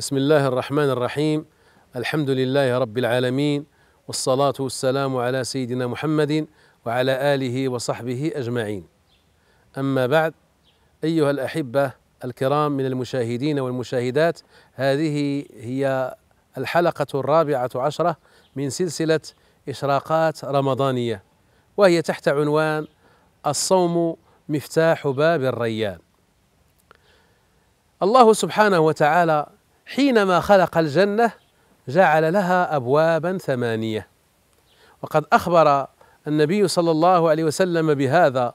بسم الله الرحمن الرحيم الحمد لله رب العالمين والصلاة والسلام على سيدنا محمد وعلى آله وصحبه أجمعين أما بعد أيها الأحبة الكرام من المشاهدين والمشاهدات هذه هي الحلقة الرابعة عشرة من سلسلة إشراقات رمضانية وهي تحت عنوان الصوم مفتاح باب الريان الله سبحانه وتعالى حينما خلق الجنة جعل لها أبوابا ثمانية وقد أخبر النبي صلى الله عليه وسلم بهذا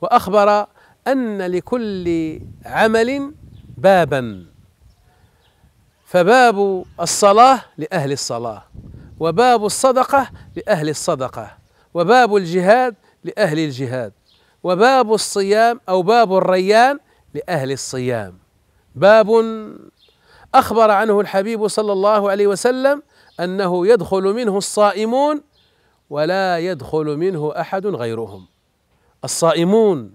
وأخبر أن لكل عمل بابا فباب الصلاة لأهل الصلاة وباب الصدقة لأهل الصدقة وباب الجهاد لأهل الجهاد وباب الصيام أو باب الريان لأهل الصيام باب اخبر عنه الحبيب صلى الله عليه وسلم انه يدخل منه الصائمون ولا يدخل منه احد غيرهم الصائمون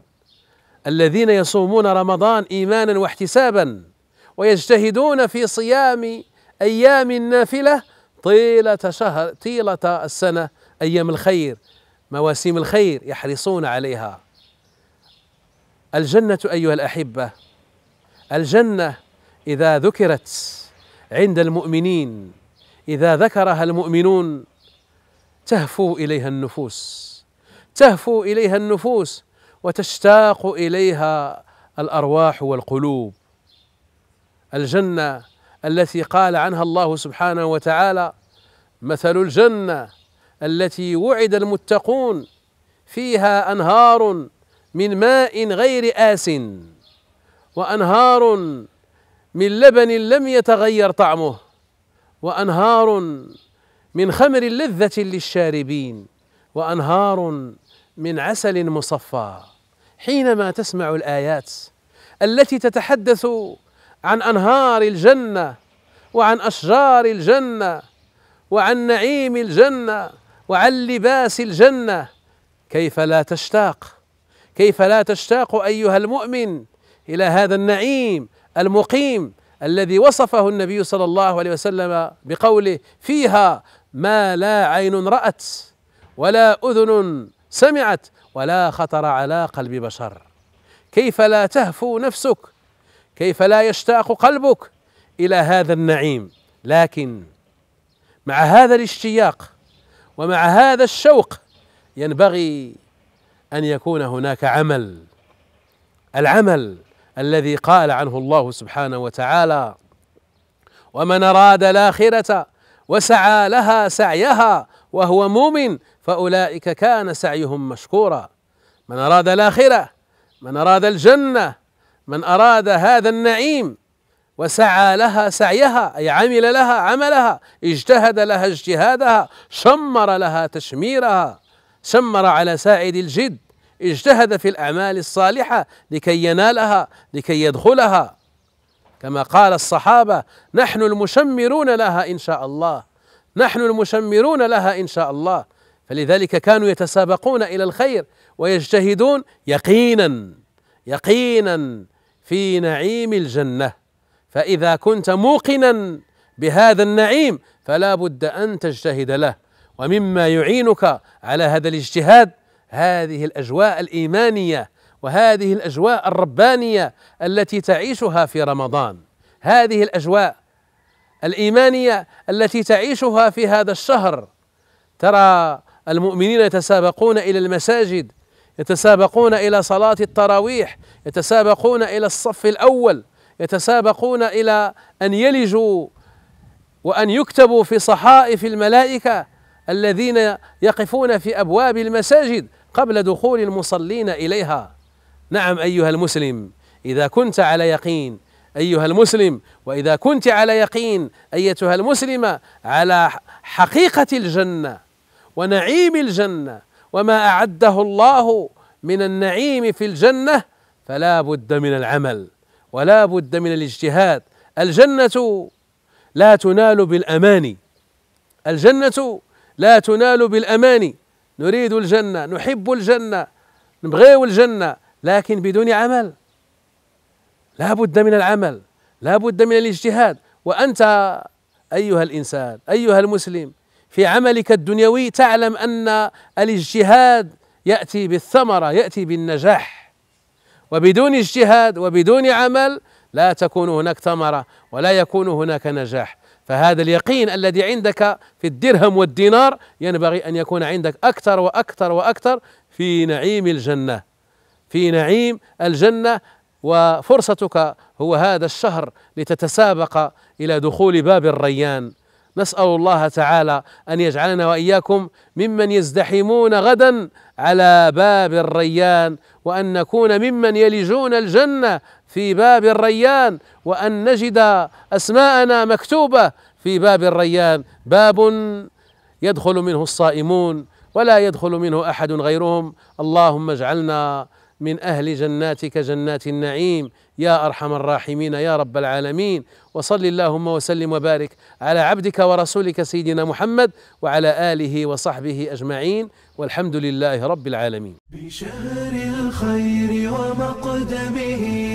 الذين يصومون رمضان ايمانا واحتسابا ويجتهدون في صيام ايام النافله طيله شهر طيله السنه ايام الخير مواسيم الخير يحرصون عليها الجنه ايها الاحبه الجنه إذا ذكرت عند المؤمنين إذا ذكرها المؤمنون تهفو إليها النفوس تهفو إليها النفوس وتشتاق إليها الأرواح والقلوب الجنة التي قال عنها الله سبحانه وتعالى مثل الجنة التي وعد المتقون فيها أنهار من ماء غير آسٍ وأنهار من لبن لم يتغير طعمه وانهار من خمر لذه للشاربين وانهار من عسل مصفى حينما تسمع الايات التي تتحدث عن انهار الجنه وعن اشجار الجنه وعن نعيم الجنه وعن لباس الجنه كيف لا تشتاق كيف لا تشتاق ايها المؤمن الى هذا النعيم المقيم الذي وصفه النبي صلى الله عليه وسلم بقوله فيها ما لا عين رأت ولا أذن سمعت ولا خطر على قلب بشر كيف لا تهفو نفسك كيف لا يشتاق قلبك الى هذا النعيم لكن مع هذا الاشتياق ومع هذا الشوق ينبغي ان يكون هناك عمل العمل الذي قال عنه الله سبحانه وتعالى ومن اراد الاخره وسعى لها سعيها وهو مؤمن فاولئك كان سعيهم مشكورا من اراد الاخره من اراد الجنه من اراد هذا النعيم وسعى لها سعيها اي عمل لها عملها اجتهد لها اجتهادها شمر لها تشميرها شمر على ساعد الجد اجتهد في الأعمال الصالحة لكي ينالها لكي يدخلها كما قال الصحابة نحن المشمرون لها إن شاء الله نحن المشمرون لها إن شاء الله فلذلك كانوا يتسابقون إلى الخير ويجتهدون يقينا يقينا في نعيم الجنة فإذا كنت موقنا بهذا النعيم فلا بد أن تجتهد له ومما يعينك على هذا الاجتهاد هذه الاجواء الايمانيه وهذه الاجواء الربانيه التي تعيشها في رمضان هذه الاجواء الايمانيه التي تعيشها في هذا الشهر ترى المؤمنين يتسابقون الى المساجد يتسابقون الى صلاه التراويح يتسابقون الى الصف الاول يتسابقون الى ان يلجوا وان يكتبوا في صحائف الملائكه الذين يقفون في ابواب المساجد قبل دخول المصلين اليها نعم ايها المسلم اذا كنت على يقين ايها المسلم واذا كنت على يقين ايتها المسلمه على حقيقه الجنه ونعيم الجنه وما اعده الله من النعيم في الجنه فلا بد من العمل ولا بد من الاجتهاد الجنه لا تنال بالاماني الجنه لا تنال بالاماني نريد الجنة نحب الجنة نبغي الجنة لكن بدون عمل لا بد من العمل لا بد من الاجتهاد وأنت أيها الإنسان أيها المسلم في عملك الدنيوي تعلم أن الاجتهاد يأتي بالثمرة يأتي بالنجاح وبدون اجتهاد وبدون عمل لا تكون هناك ثمرة ولا يكون هناك نجاح فهذا اليقين الذي عندك في الدرهم والدينار ينبغي ان يكون عندك اكثر واكثر واكثر في نعيم الجنه في نعيم الجنه وفرصتك هو هذا الشهر لتتسابق الى دخول باب الريان نسال الله تعالى ان يجعلنا واياكم ممن يزدحمون غدا على باب الريان وان نكون ممن يلجون الجنه في باب الريان وأن نجد أسماءنا مكتوبة في باب الريان باب يدخل منه الصائمون ولا يدخل منه أحد غيرهم اللهم اجعلنا من أهل جناتك جنات النعيم يا أرحم الراحمين يا رب العالمين وصل اللهم وسلم وبارك على عبدك ورسولك سيدنا محمد وعلى آله وصحبه أجمعين والحمد لله رب العالمين بشهر الخير ومقدمه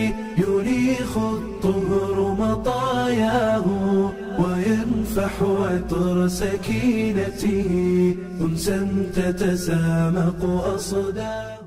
الطهر مطاياه وينفح عطر سكينته أنسا تتسامق أصداه